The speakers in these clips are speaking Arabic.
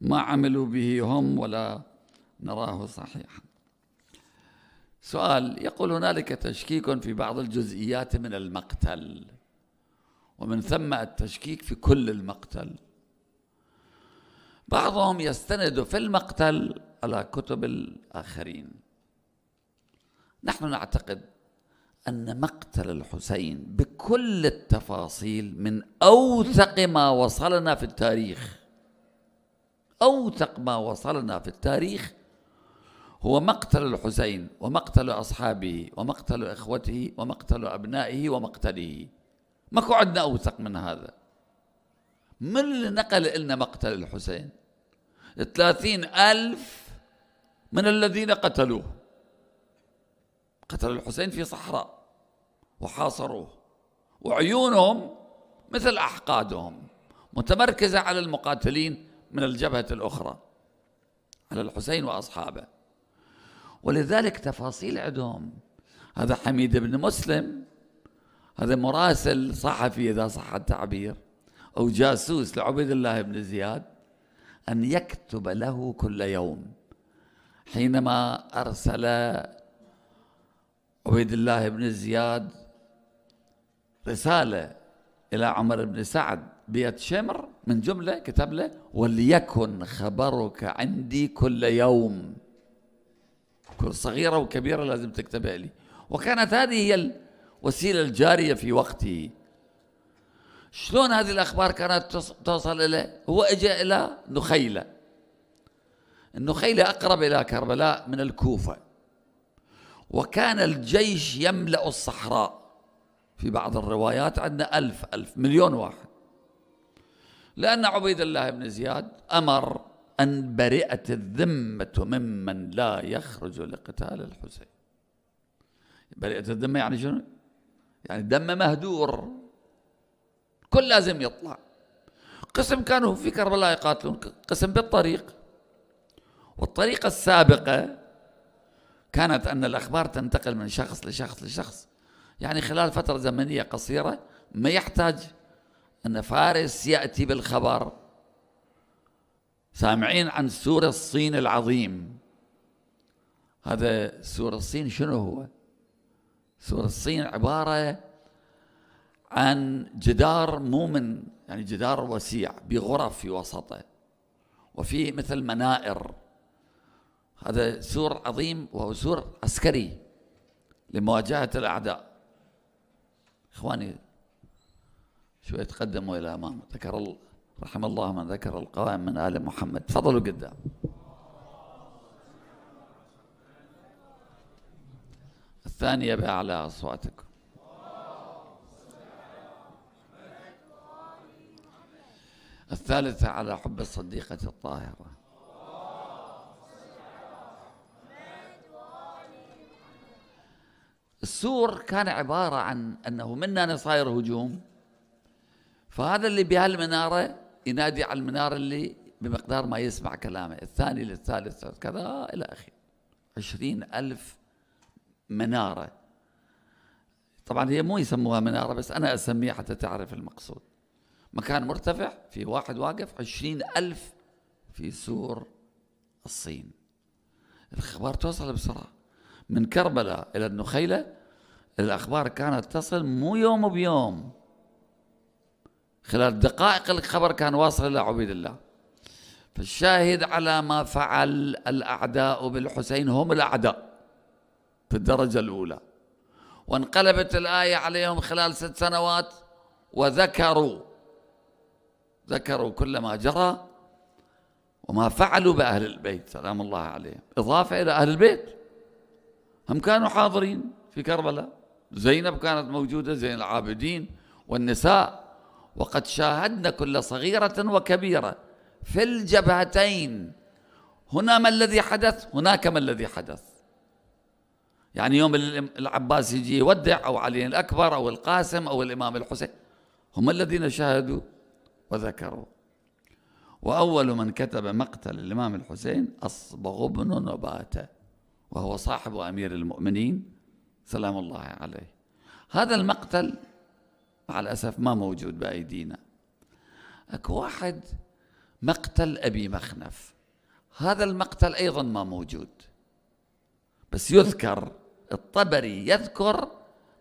ما عملوا به هم ولا نراه صحيحا سؤال يقول هنالك تشكيك في بعض الجزئيات من المقتل ومن ثم التشكيك في كل المقتل بعضهم يستند في المقتل على كتب الآخرين نحن نعتقد أن مقتل الحسين بكل التفاصيل من أوثق ما وصلنا في التاريخ أوثق ما وصلنا في التاريخ هو مقتل الحسين ومقتل أصحابه ومقتل إخوته ومقتل أبنائه ومقتله ماكو عندنا أوثق من هذا من اللي نقل لنا مقتل الحسين ثلاثين ألف من الذين قتلوه قتلوا الحسين في صحراء وحاصروه وعيونهم مثل أحقادهم متمركزة على المقاتلين من الجبهة الأخرى على الحسين وأصحابه ولذلك تفاصيل عندهم هذا حميد بن مسلم هذا مراسل صحفي إذا صح التعبير أو جاسوس لعبيد الله بن زياد أن يكتب له كل يوم حينما أرسل عبيد الله بن زياد رسالة إلى عمر بن سعد بيت شمر من جملة كتب له وليكن خبرك عندي كل يوم كل صغيرة وكبيرة لازم تكتبها لي وكانت هذه هي الوسيلة الجارية في وقته شلون هذه الأخبار كانت توصل إليه هو إجا إلى نخيلة النخيلة أقرب إلى كربلاء من الكوفة وكان الجيش يملأ الصحراء في بعض الروايات عندنا ألف ألف مليون واحد لأن عبيد الله بن زياد أمر أن برئت الذمة ممن لا يخرج لقتال الحسين برئت الذمة يعني شنو؟ يعني دم مهدور كل لازم يطلع قسم كانوا في كربلاء يقاتلون قسم بالطريق والطريقة السابقة كانت أن الأخبار تنتقل من شخص لشخص لشخص يعني خلال فترة زمنية قصيرة ما يحتاج أن فارس يأتي بالخبر سامعين عن سور الصين العظيم هذا سور الصين شنو هو سور الصين عبارة عن جدار مومن يعني جدار وسيع بغرف في وسطه وفيه مثل منائر هذا سور عظيم وهو سور عسكري لمواجهة الأعداء إخواني شوية تقدموا إلى أمام ذكر الله رحم الله من ذكر القائم من آل محمد تفضلوا قدام الثانية بأعلى أصواتكم الثالثة على حب الصديقة الطاهرة السور كان عبارة عن أنه منا صاير هجوم فهذا اللي بهالمنارة ينادي على المنارة اللي بمقدار ما يسمع كلامه الثاني للثالث كذا إلى آخره عشرين ألف منارة طبعا هي مو يسموها منارة بس أنا أسميها حتى تعرف المقصود مكان مرتفع في واحد واقف عشرين ألف في سور الصين الأخبار توصل بسرعة من كربلاء إلى النخيلة الأخبار كانت تصل مو يوم بيوم خلال دقائق الخبر كان واصل إلى عبيد الله فالشاهد على ما فعل الأعداء بالحسين هم الأعداء في الدرجة الأولى وانقلبت الآية عليهم خلال ست سنوات وذكروا ذكروا كل ما جرى وما فعلوا بأهل البيت سلام الله عليهم إضافة إلى أهل البيت هم كانوا حاضرين في كربلاء زينب كانت موجودة زين العابدين والنساء وقد شاهدنا كل صغيرة وكبيرة في الجبهتين هنا ما الذي حدث هناك ما الذي حدث يعني يوم العباس يجي يودع أو علي الأكبر أو القاسم أو الإمام الحسين هم الذين شاهدوا وذكروا وأول من كتب مقتل الإمام الحسين أصبغ بن نباتة وهو صاحب أمير المؤمنين سلام الله عليه هذا المقتل مع الأسف ما موجود بأيدينا أكو واحد مقتل أبي مخنف هذا المقتل أيضا ما موجود بس يذكر الطبري يذكر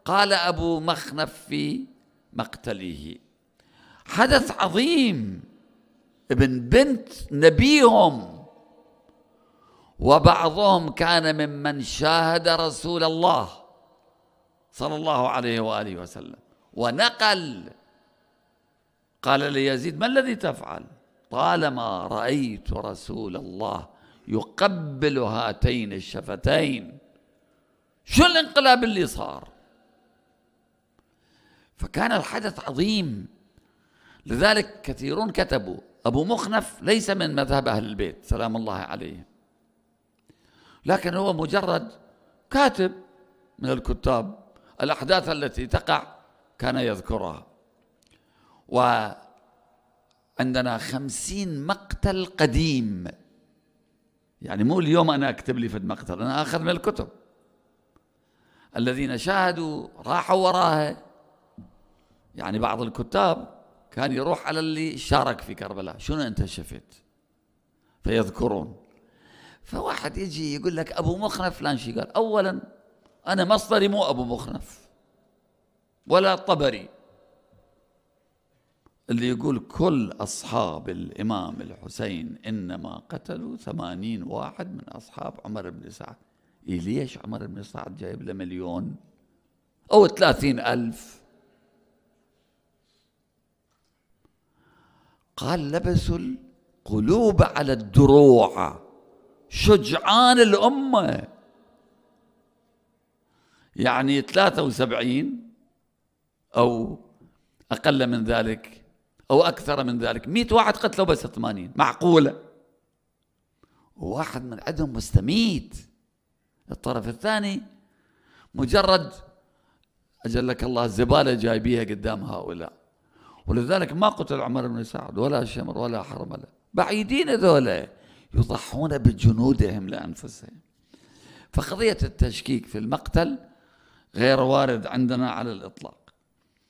قال أبو مخنف في مقتله حدث عظيم ابن بنت نبيهم وبعضهم كان ممن شاهد رسول الله صلى الله عليه وآله وسلم ونقل قال ليزيد ما الذي تفعل طالما رأيت رسول الله يقبل هاتين الشفتين شو الانقلاب اللي صار فكان الحدث عظيم لذلك كثيرون كتبوا أبو مخنف ليس من مذهب أهل البيت سلام الله عليه لكن هو مجرد كاتب من الكتاب الأحداث التي تقع كان يذكرها وعندنا خمسين مقتل قديم يعني مو اليوم أنا أكتب لي في المقتل أنا أخذ من الكتب الذين شاهدوا راحوا وراها يعني بعض الكتاب كان يروح على اللي شارك في كربلاء شنو أنت شفت فيذكرون فواحد يجي يقول لك أبو مخنف فلان شي قال أولا أنا مصدري مو أبو مخنف ولا الطبري اللي يقول كل أصحاب الإمام الحسين إنما قتلوا ثمانين واحد من أصحاب عمر بن سعد إيه ليش عمر بن سعد جايب له مليون أو ثلاثين ألف قال لبسوا القلوب على الدروع شجعان الأمة يعني 73 أو أقل من ذلك أو أكثر من ذلك مئة واحد قتلوا بس 80 معقولة واحد من عندهم مستميت الطرف الثاني مجرد أجلك الله الزبالة جايبيها قدام هؤلاء ولذلك ما قتل عمر بن سعد ولا شمر ولا حرملة بعيدين ذولا يضحون بجنودهم لأنفسهم فقضية التشكيك في المقتل غير وارد عندنا على الإطلاق